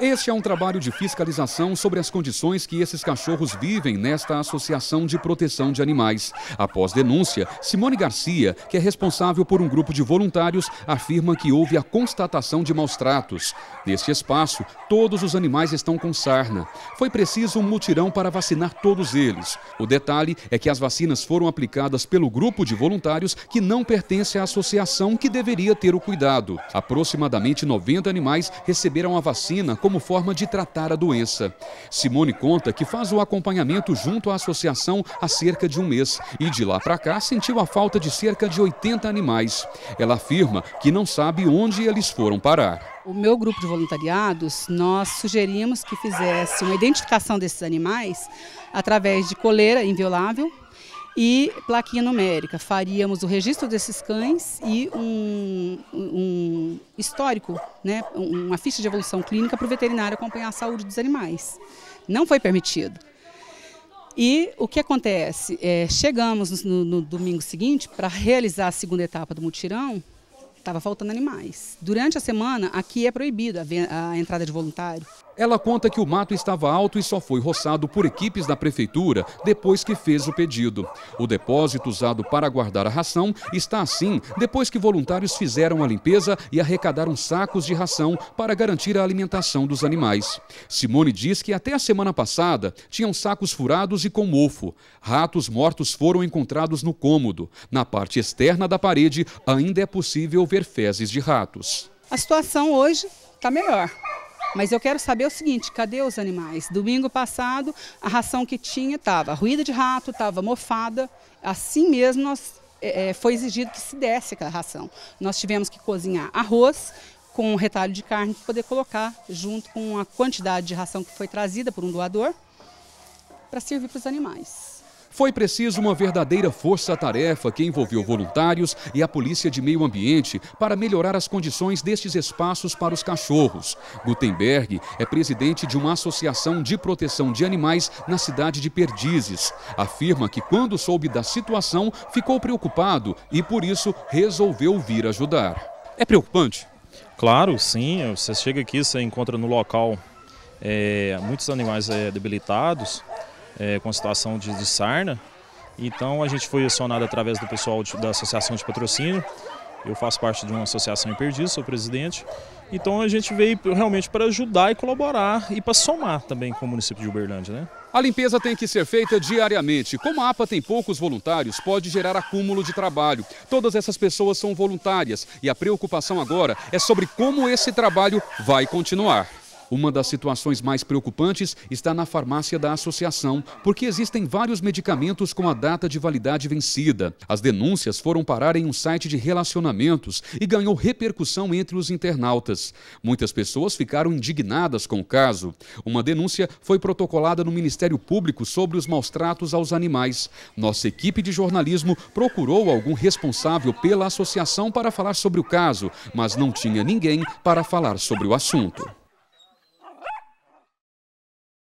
Este é um trabalho de fiscalização sobre as condições que esses cachorros vivem nesta Associação de Proteção de Animais. Após denúncia, Simone Garcia, que é responsável por um grupo de voluntários, afirma que houve a constatação de maus tratos. Neste espaço, todos os animais estão com sarna. Foi preciso um mutirão para vacinar todos eles. O detalhe é que as vacinas foram aplicadas pelo grupo de voluntários que não pertence à associação que deveria ter o cuidado. Aproximadamente 90 animais receberam a vacina como forma de tratar a doença. Simone conta que faz o acompanhamento junto à associação há cerca de um mês e de lá para cá sentiu a falta de cerca de 80 animais. Ela afirma que não sabe onde eles foram parar. O meu grupo de voluntariados, nós sugerimos que fizesse uma identificação desses animais através de coleira inviolável, e plaquinha numérica. Faríamos o registro desses cães e um, um histórico, né, uma ficha de evolução clínica para o veterinário acompanhar a saúde dos animais. Não foi permitido. E o que acontece? É, chegamos no, no domingo seguinte para realizar a segunda etapa do mutirão, estava faltando animais. Durante a semana, aqui é proibido a entrada de voluntário. Ela conta que o mato estava alto e só foi roçado por equipes da prefeitura depois que fez o pedido. O depósito usado para guardar a ração está assim depois que voluntários fizeram a limpeza e arrecadaram sacos de ração para garantir a alimentação dos animais. Simone diz que até a semana passada tinham sacos furados e com mofo. Ratos mortos foram encontrados no cômodo. Na parte externa da parede ainda é possível ver fezes de ratos. A situação hoje está melhor. Mas eu quero saber o seguinte, cadê os animais? Domingo passado, a ração que tinha estava ruída de rato, estava mofada. Assim mesmo, nós, é, é, foi exigido que se desse aquela ração. Nós tivemos que cozinhar arroz com um retalho de carne para poder colocar junto com a quantidade de ração que foi trazida por um doador para servir para os animais. Foi preciso uma verdadeira força-tarefa que envolveu voluntários e a Polícia de Meio Ambiente para melhorar as condições destes espaços para os cachorros. Gutenberg é presidente de uma associação de proteção de animais na cidade de Perdizes. Afirma que quando soube da situação, ficou preocupado e por isso resolveu vir ajudar. É preocupante? Claro, sim. Você chega aqui, você encontra no local é, muitos animais é, debilitados é, com a situação de, de, sarna. Então a gente foi acionado através do pessoal de, da Associação de Patrocínio. Eu faço parte de uma associação em Perdiz, sou presidente. Então a gente veio realmente para ajudar e colaborar e para somar também com o município de Uberlândia, né? A limpeza tem que ser feita diariamente. Como a APA tem poucos voluntários, pode gerar acúmulo de trabalho. Todas essas pessoas são voluntárias e a preocupação agora é sobre como esse trabalho vai continuar. Uma das situações mais preocupantes está na farmácia da associação, porque existem vários medicamentos com a data de validade vencida. As denúncias foram parar em um site de relacionamentos e ganhou repercussão entre os internautas. Muitas pessoas ficaram indignadas com o caso. Uma denúncia foi protocolada no Ministério Público sobre os maus tratos aos animais. Nossa equipe de jornalismo procurou algum responsável pela associação para falar sobre o caso, mas não tinha ninguém para falar sobre o assunto.